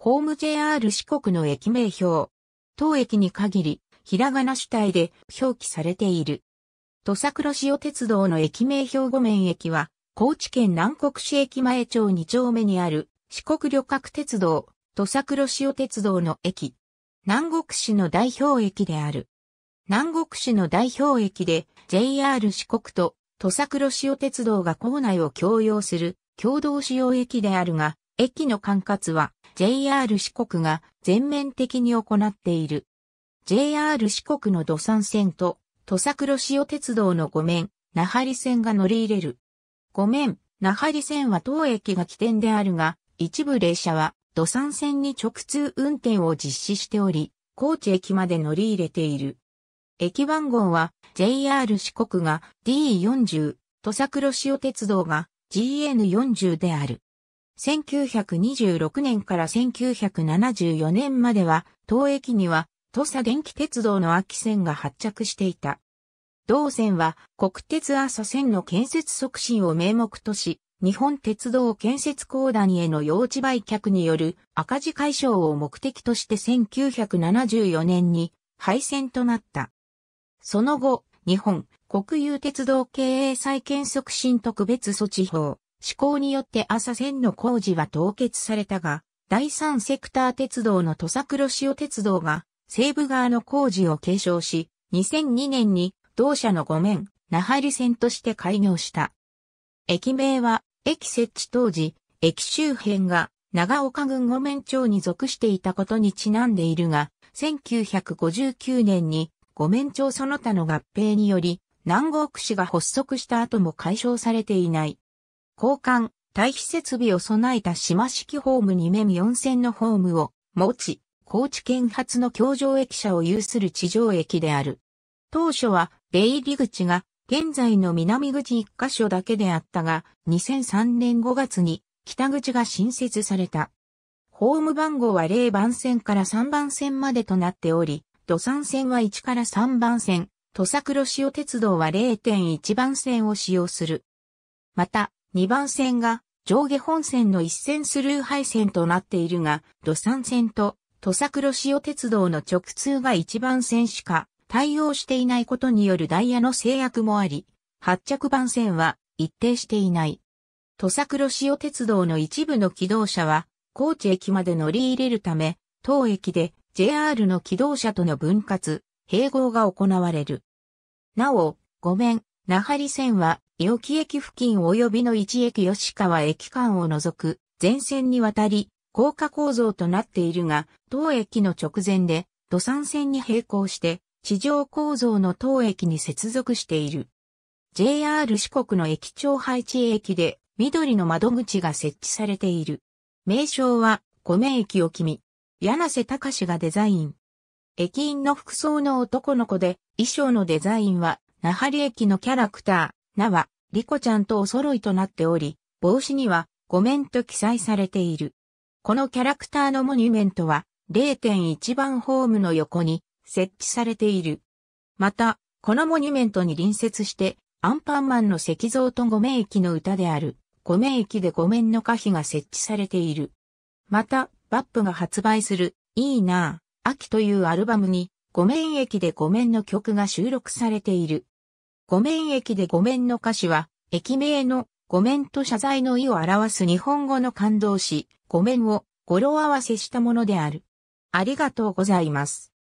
ホーム JR 四国の駅名表。当駅に限り、ひらがな主体で表記されている。土佐黒潮鉄道の駅名表五面駅は、高知県南国市駅前町2丁目にある四国旅客鉄道、土佐黒潮鉄道の駅。南国市の代表駅である。南国市の代表駅で JR 四国と土佐黒潮鉄道が構内を共用する共同使用駅であるが、駅の管轄は JR 四国が全面的に行っている。JR 四国の土産線と土佐黒潮鉄道の五面、那覇里線が乗り入れる。五面、那覇里線は当駅が起点であるが、一部列車は土産線に直通運転を実施しており、高知駅まで乗り入れている。駅番号は JR 四国が D40、土佐黒潮鉄道が GN40 である。1926年から1974年までは、当駅には、土佐電気鉄道の秋線が発着していた。同線は国鉄阿蘇線の建設促進を名目とし、日本鉄道建設公団への用地売却による赤字解消を目的として1974年に廃線となった。その後、日本国有鉄道経営再建促進特別措置法、施行によって朝線の工事は凍結されたが、第三セクター鉄道の土佐黒潮鉄道が西部側の工事を継承し、2002年に同社の5面、那覇里線として開業した。駅名は、駅設置当時、駅周辺が長岡郡五面町に属していたことにちなんでいるが、1959年に五面町その他の合併により、南国市が発足した後も解消されていない。交換、退避設備を備えた島式ホーム2面4線のホームを持ち、高知県発の橋上駅舎を有する地上駅である。当初は、出入り口が、現在の南口1カ所だけであったが、2003年5月に、北口が新設された。ホーム番号は0番線から3番線までとなっており、土産線は1から3番線、土佐黒潮鉄道は0.1番線を使用する。また、2番線が上下本線の一線スルー配線となっているが、土産線と土佐黒潮鉄道の直通が1番線しか対応していないことによるダイヤの制約もあり、発着番線は一定していない。土佐黒潮鉄道の一部の機動車は、高知駅まで乗り入れるため、当駅で JR の機動車との分割、併合が行われる。なお、ごめん、那覇里線は伊沖駅付近及びの一駅吉川駅間を除く全線にわたり高架構造となっているが、当駅の直前で土産線に並行して地上構造の当駅に接続している。JR 四国の駅長配置駅で緑の窓口が設置されている。名称は米駅を君、柳瀬隆がデザイン。駅員の服装の男の子で衣装のデザインは、那覇駅のキャラクター。名は、リコちゃんとお揃いとなっており、帽子には、ごめんと記載されている。このキャラクターのモニュメントは、0.1番ホームの横に設置されている。また、このモニュメントに隣接して、アンパンマンの石像とごめん駅の歌である、ごめん駅でごめんの歌碑が設置されている。また、バップが発売する、いいなぁ、秋というアルバムに、ごめん駅でごめんの曲が収録されている。めん駅でめんの歌詞は、駅名の御免と謝罪の意を表す日本語の感動詞、御免を語呂合わせしたものである。ありがとうございます。